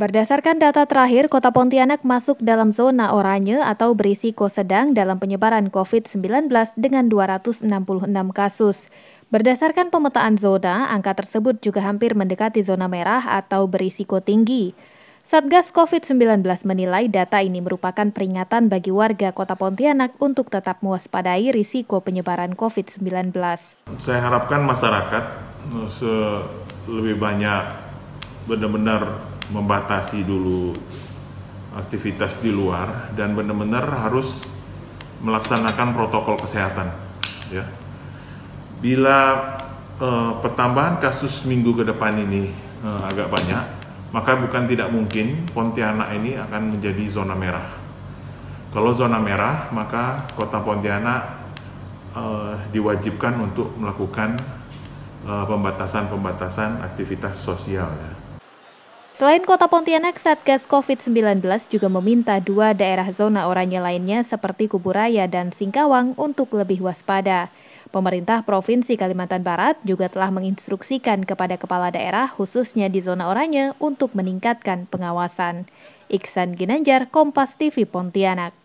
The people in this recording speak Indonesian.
Berdasarkan data terakhir, kota Pontianak masuk dalam zona oranye atau berisiko sedang dalam penyebaran COVID-19 dengan 266 kasus. Berdasarkan pemetaan zona, angka tersebut juga hampir mendekati zona merah atau berisiko tinggi. Satgas COVID-19 menilai data ini merupakan peringatan bagi warga kota Pontianak untuk tetap mewaspadai risiko penyebaran COVID-19. Saya harapkan masyarakat eh, lebih banyak benar-benar membatasi dulu aktivitas di luar dan benar-benar harus melaksanakan protokol kesehatan ya. Bila eh, pertambahan kasus minggu ke depan ini eh, agak banyak, maka bukan tidak mungkin Pontianak ini akan menjadi zona merah. Kalau zona merah, maka Kota Pontianak eh, diwajibkan untuk melakukan eh, pembatasan-pembatasan aktivitas sosial ya. Selain kota Pontianak, Satgas COVID-19 juga meminta dua daerah zona oranye lainnya seperti Kuburaya dan Singkawang untuk lebih waspada. Pemerintah Provinsi Kalimantan Barat juga telah menginstruksikan kepada kepala daerah khususnya di zona oranye untuk meningkatkan pengawasan. Iksan Ginanjar, Kompas TV Pontianak.